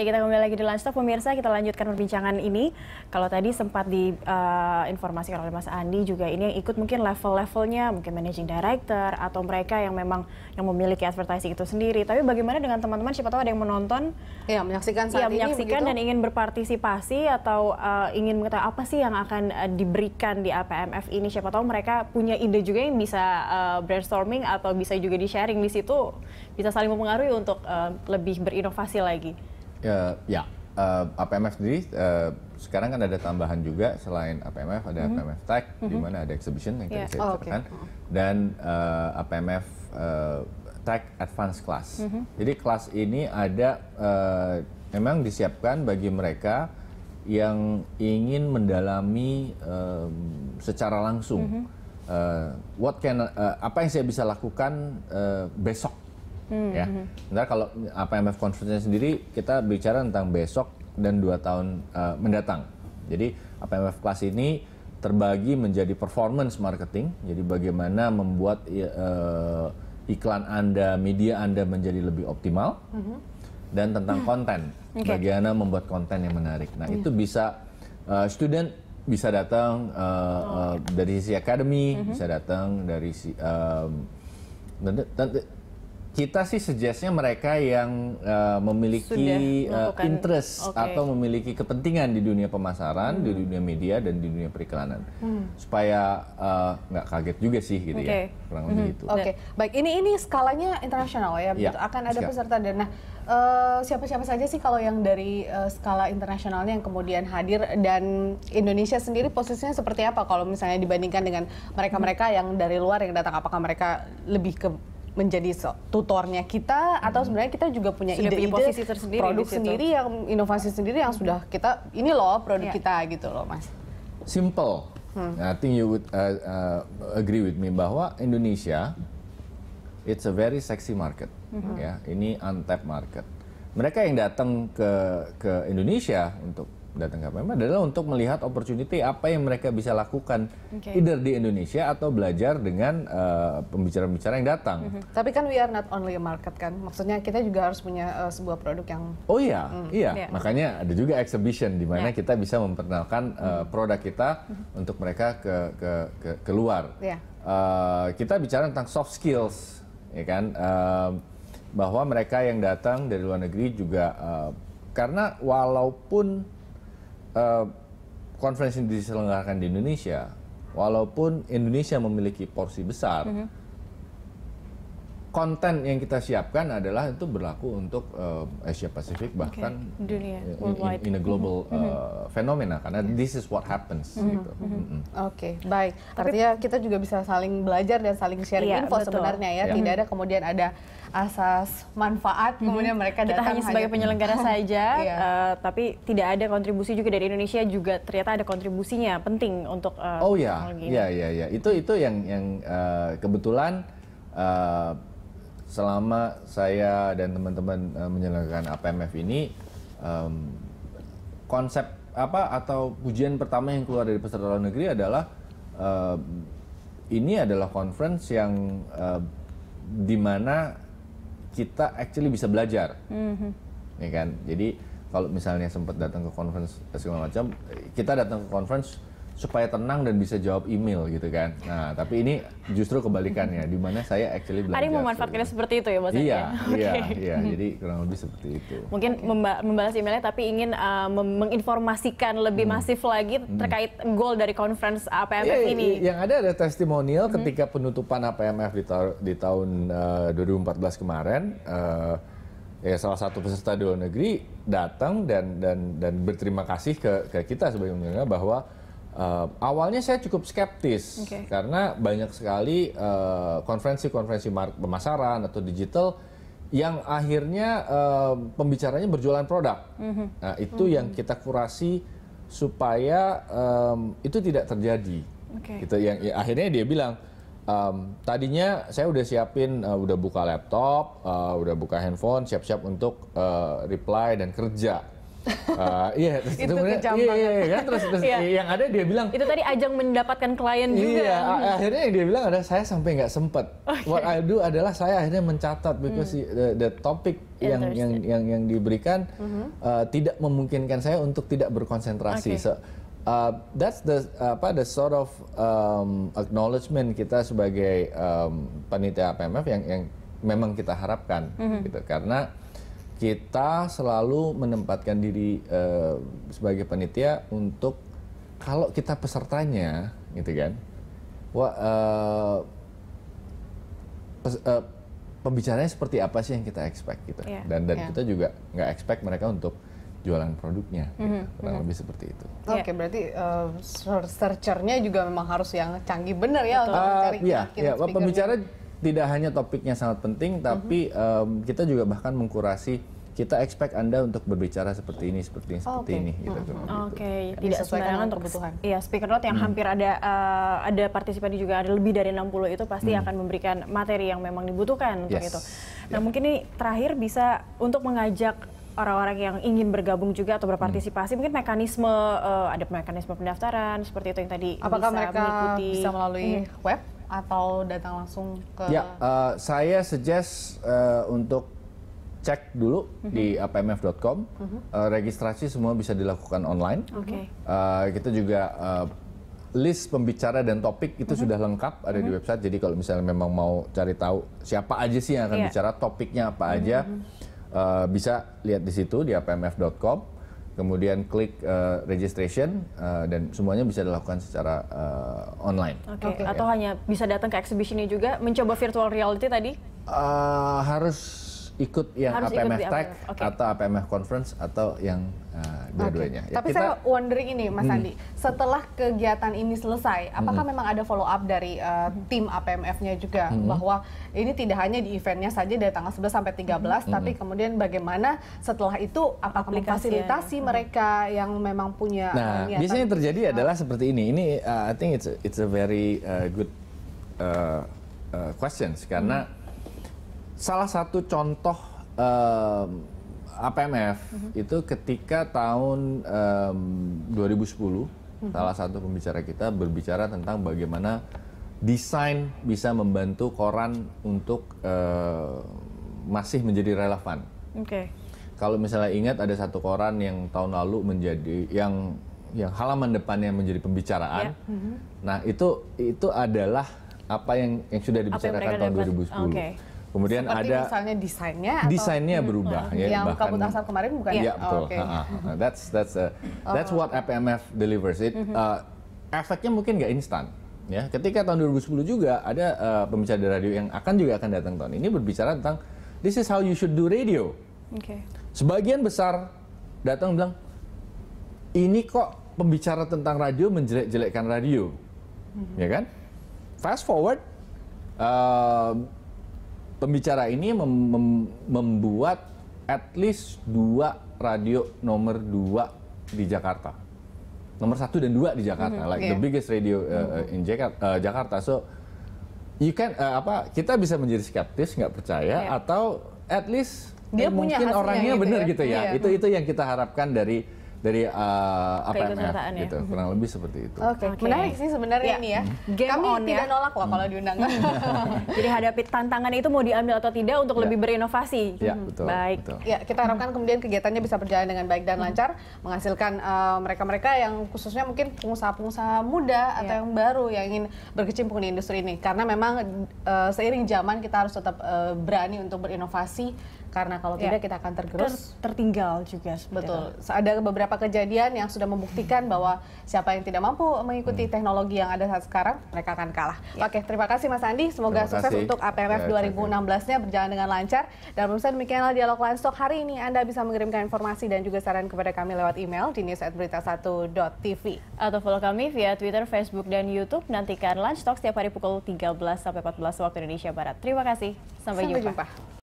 Ya kita kembali lagi di Lunchtalk pemirsa, kita lanjutkan perbincangan ini. Kalau tadi sempat diinformasikan eh, uh, oleh Mas Andi juga ini yang ikut mungkin level-levelnya mungkin managing director atau mereka yang memang yang memiliki advertising itu sendiri. Tapi bagaimana dengan teman-teman siapa tahu ada yang menonton? Ya, menyaksikan saat ya, menyaksikan ini menyaksikan dan ingin berpartisipasi atau uh, ingin mengetahui apa sih yang akan uh, diberikan di APMF ini. Siapa tahu mereka punya ide juga yang bisa uh, brainstorming atau bisa juga di-sharing di situ bisa saling mempengaruhi untuk uh, lebih berinovasi lagi. Uh, ya, uh, eh, APMF sendiri uh, sekarang kan ada tambahan juga selain APMF ada mm-hmm. APMF Tech mm-hmm. di mana ada exhibition yang yeah. tadi iya. saya oh, okay. Mm-hmm. dan uh, APMF uh, Tech Advanced Class. Mm-hmm. Jadi kelas ini ada uh, memang disiapkan bagi mereka yang ingin mendalami um, secara langsung mm-hmm. uh, what can uh, apa yang saya bisa lakukan uh, besok Hmm. Ya. Hmm. Ntar kalau IMF conference sendiri kita bicara tentang besok dan dua tahun uh, mendatang. Jadi IMF kelas ini terbagi menjadi performance marketing. Jadi bagaimana membuat uh, iklan Anda, media Anda menjadi lebih optimal. -hmm. Dan tentang hmm. konten, okay. bagaimana membuat konten yang menarik. Nah, yeah. Hmm. itu bisa uh, student bisa datang uh, uh, dari sisi academy, mm -hmm. bisa datang dari si um, kita sih suggestnya mereka yang uh, memiliki uh, interest okay. atau memiliki kepentingan di dunia pemasaran, hmm. di dunia media dan di dunia periklanan, hmm. supaya eh, nggak uh, kaget juga sih gitu okay. ya kurang hmm. lebih hmm. itu. Oke, okay. baik ini ini skalanya internasional ya, ya akan ada siap. peserta dan nah siapa-siapa uh, saja sih kalau yang dari uh, skala internasionalnya yang kemudian hadir dan Indonesia sendiri posisinya seperti apa kalau misalnya dibandingkan dengan mereka-mereka yang dari luar yang datang apakah mereka lebih ke menjadi tutornya kita atau hmm. sebenarnya kita juga punya ide-ide produk sendiri yang inovasi sendiri yang sudah kita ini loh produk yeah. kita gitu loh mas simple hmm. I think you would uh, uh, agree with me bahwa Indonesia it's a very sexy market -hmm. ya ini untapped market mereka yang datang ke ke Indonesia untuk datang ke PMI adalah untuk melihat opportunity apa yang mereka bisa lakukan okay. either di Indonesia atau belajar dengan eh, pembicara-pembicara uh, yang datang. Mm -hmm. Tapi kan we are not only a market kan, maksudnya kita juga harus punya uh, sebuah produk yang Oh iya, mm. iya. Yeah. Makanya ada juga exhibition di mana yeah. kita bisa memperkenalkan uh, produk kita mm -hmm. untuk mereka ke ke, ke keluar. Yeah. Iya. Uh, kita bicara tentang soft skills, ya kan? Uh, bahwa mereka yang datang dari luar negeri juga uh, karena walaupun uh, konferensi diselenggarakan di Indonesia, walaupun Indonesia memiliki porsi besar. Mm -hmm konten yang kita siapkan adalah itu berlaku untuk uh, Asia Pasifik bahkan okay. dunia in, worldwide. in a global mm -hmm. uh, fenomena karena this is what happens mm -hmm. gitu. Mm -hmm. Oke, okay, baik. Artinya Tapi, kita juga bisa saling belajar dan saling sharing yeah, info betul. sebenarnya ya. Yeah. Tidak ada kemudian ada asas manfaat mm -hmm. kemudian mereka datang kita hanya sebagai hanya... penyelenggara saja yeah. Iya. uh, tapi tidak ada kontribusi juga dari Indonesia juga ternyata ada kontribusinya penting untuk uh, Oh ya. Ya ya ya. Itu itu yang yang uh, kebetulan uh, selama saya dan teman-teman uh, eh, menyelenggarakan APMF ini um, konsep apa atau pujian pertama yang keluar dari peserta luar negeri adalah uh, ini adalah conference yang uh, dimana kita actually bisa belajar, mm-hmm. ya kan? Jadi kalau misalnya sempat datang ke conference segala macam, kita datang ke conference supaya tenang dan bisa jawab email gitu kan. Nah, tapi ini justru kebalikannya di mana saya actually belajar. Ari memanfaatkannya seperti itu ya maksudnya. Iya, iya, okay. iya. Jadi kurang lebih seperti itu. Mungkin okay. membalas emailnya tapi ingin uh, menginformasikan lebih hmm. masif lagi hmm. terkait hmm. goal dari conference APMF ya, ini. Iya, yang ada ada testimonial hmm. ketika penutupan APMF di, ta di tahun uh, eh, 2014 kemarin uh, ya salah satu peserta luar negeri datang dan dan dan berterima kasih ke ke kita sebagai penyelenggara bahwa Uh, awalnya saya cukup skeptis okay. karena banyak sekali eh, konferensi-konferensi uh, pemasaran atau digital yang akhirnya uh, pembicaranya berjualan produk. Mm-hmm. Nah, itu mm-hmm. yang mhm. kita kurasi supaya um, itu tidak terjadi. Okay. Gitu yang ya, akhirnya dia bilang um, tadinya saya udah siapin uh, udah buka laptop, uh, udah buka handphone, siap-siap untuk uh, reply dan kerja Ah, iya, terus itu, kejam iya, iya, iya, kan? terus, terus yang ada dia bilang itu tadi ajang mendapatkan klien juga. Iya, akhirnya yang dia bilang ada saya sampai nggak sempat. Okay. Oh, What I do adalah saya akhirnya mencatat because hmm. the, the topic yang yang ya. yang yang diberikan mm tidak memungkinkan saya untuk tidak berkonsentrasi. So, uh, that's the apa the sort of um, acknowledgement kita sebagai um, panitia PMF yang yang memang kita harapkan mm gitu karena kita selalu menempatkan diri uh, sebagai panitia untuk kalau kita pesertanya gitu kan wah eh, uh, pes, uh, pembicaranya seperti apa sih yang kita expect gitu yeah. dan dan yeah. kita juga nggak expect mereka untuk jualan produknya mm -hmm. gitu. Mhm, kurang mm -hmm. lebih seperti itu. Iya. Oke, okay, berarti uh, searchernya juga memang harus yang canggih bener ya untuk mencari yeah, yeah. pembicara tidak hanya topiknya sangat penting, mhm. tapi mm -hmm. um, kita juga bahkan mengkurasi kita expect Anda untuk berbicara seperti ini, seperti ini, seperti okay. ini gitu. Hmm. Oke, okay. tidak sesuai dengan kebutuhan. Iya, speaker note yang hmm. hampir ada uh, ada partisipan juga ada lebih dari 60 itu pasti hmm. akan memberikan materi yang memang dibutuhkan yes. untuk itu. Nah, yeah. mungkin ini terakhir bisa untuk mengajak orang-orang yang ingin bergabung juga atau berpartisipasi hmm. mungkin mekanisme uh, ada mekanisme pendaftaran seperti itu yang tadi apakah bisa mereka mengikuti. bisa melalui hmm. web atau datang langsung ke Ya, uh, saya suggest uh, untuk cek dulu mm-hmm. di apmf.com. Eh, mm-hmm. Uh, registrasi semua bisa dilakukan online. Okay. Uh, kita juga uh, list pembicara dan topik itu mm-hmm. sudah lengkap ada mm-hmm. di mhm. website. Jadi kalau misalnya memang mau cari tahu siapa aja sih yang akan yeah. bicara, topiknya apa mhm, aja, mm-hmm. uh, bisa lihat di situ di apmf.com kemudian klik uh, registration uh, dan semuanya bisa dilakukan secara uh, online. Oke. Okay. Okay. Atau hanya bisa datang ke ini juga, mencoba virtual reality tadi? Uh, harus ikut yang Harus APMF ikut Tech okay. atau APMF Conference atau yang uh, dua-duanya. Okay. Ya, Tapi kita, saya wondering ini Mas hmm. Andi, setelah kegiatan ini selesai, apakah hmm. memang ada follow up dari uh, tim APMF-nya juga hmm. bahwa ini tidak hanya di eventnya saja dari tanggal 11 sampai 13, hmm. tapi kemudian bagaimana setelah itu apa fasilitasi ya. mereka yang memang punya eh, Nah, kegiatan? biasanya yang terjadi adalah seperti ini. Ini uh, I think it's a, it's a very uh, good uh, uh, questions karena hmm salah satu contoh um, APMF uh mhm. -huh. itu ketika tahun um, 2010 uh -huh. salah satu pembicara kita berbicara tentang bagaimana desain bisa membantu koran untuk uh, masih menjadi relevan. Oke. Okay. Kalau misalnya ingat ada satu koran yang tahun lalu menjadi yang yang halaman depannya menjadi pembicaraan. Yeah. Mhm. Uh -huh. Nah, itu itu adalah apa yang yang sudah dibicarakan yang tahun 2010. Okay. Kemudian Seperti ada misalnya desainnya atau desainnya hmm. berubah hmm, ya yang bahkan kabut asap kemarin bukan ya. ya betul. Oh, okay. uh, that's that's uh, that's what FMF delivers. It mm-hmm. uh, efeknya mungkin nggak instan ya. Ketika tahun 2010 juga ada uh, pembicara di radio yang akan juga akan datang tahun ini berbicara tentang this is how you should do radio. Okay. Sebagian besar datang bilang ini kok pembicara tentang radio menjelek-jelekkan radio. Mm -hmm. Ya kan? Fast forward uh, pembicara ini mem mem membuat at least dua radio nomor dua di Jakarta nomor satu dan dua di Jakarta mm like yeah. the biggest radio uh, in Jakarta uh, eh, Jakarta so you can uh, apa kita bisa menjadi skeptis nggak percaya yeah. atau at least dia eh, punya mungkin orangnya gitu benar ya? gitu ya yeah. itu itu yang kita harapkan dari dari uh, ya? gitu ya? kurang lebih seperti itu. Oke, okay. okay. menarik sih sebenarnya ya. ini ya. Game Kami on, ya. tidak ya? nolak loh kalau diundang. Jadi hadapi tantangan itu mau diambil atau tidak untuk ya. lebih berinovasi. Ya, hmm. betul. Baik. Betul. Ya, kita harapkan kemudian kegiatannya bisa berjalan dengan baik dan lancar, menghasilkan uh, mereka-mereka uh, yang khususnya mungkin pengusaha-pengusaha muda atau ya. yang baru yang ingin berkecimpung di industri ini. Karena memang uh, seiring zaman kita harus tetap uh, berani untuk berinovasi karena kalau ya. tidak kita akan tergerus Ter tertinggal juga. Betul. Ada beberapa beberapa kejadian yang sudah membuktikan bahwa siapa yang tidak mampu mengikuti hmm. teknologi yang ada saat sekarang, mereka akan kalah. Ya. Oke, terima kasih Mas Andi. Semoga terima sukses kasih. untuk APMF ya, 2016-nya berjalan dengan lancar. Dan pemirsa demikianlah dialog Landstok hari ini. Anda bisa mengirimkan informasi dan juga saran kepada kami lewat email di news@berita1.tv atau follow kami via Twitter, Facebook, dan YouTube. Nantikan Lunch setiap hari pukul 13 sampai 14 waktu Indonesia Barat. Terima kasih. Sampai, sampai jumpa. jumpa.